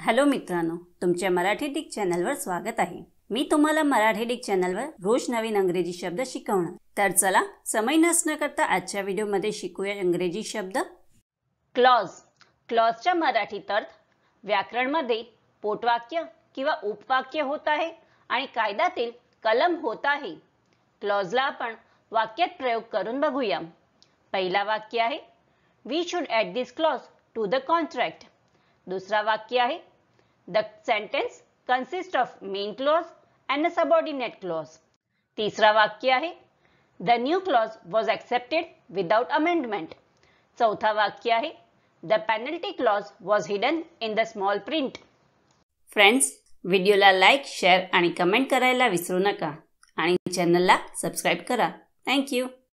hello मित्रांनो तुमच्या Marathi Dick चॅनलवर स्वागत आहे मी तुम्हाला मराठी डिक चॅनलवर रोज नवीन अंग्रेजी शब्द शिकवणार तर चला समय नसण्याकरता करता आजच्या व्हिडिओमध्ये शिकूया इंग्रजी शब्द क्लॉज क्लॉजच्या मराठीत अर्थ व्याकरणमध्ये पोटवाक्य किंवा उपवाक्य होत आहे आणि कायद्यातील कलम होत आहे क्लॉजला आपण वाक्यात प्रयोग करून बघूया पहिला वाक्य आहे we should add this clause to the contract दुसरा वाक्य आहे the sentence consist of main clause and a subordinate clause तिसरा वाक्य आहे the new clause was accepted without amendment चौथा वाक्य आहे the penalty clause was hidden in the small print friends व्हिडिओला लाईक शेअर आणि कमेंट करायला विसरू नका आणि चॅनलला सबस्क्राईब करा थँक्यू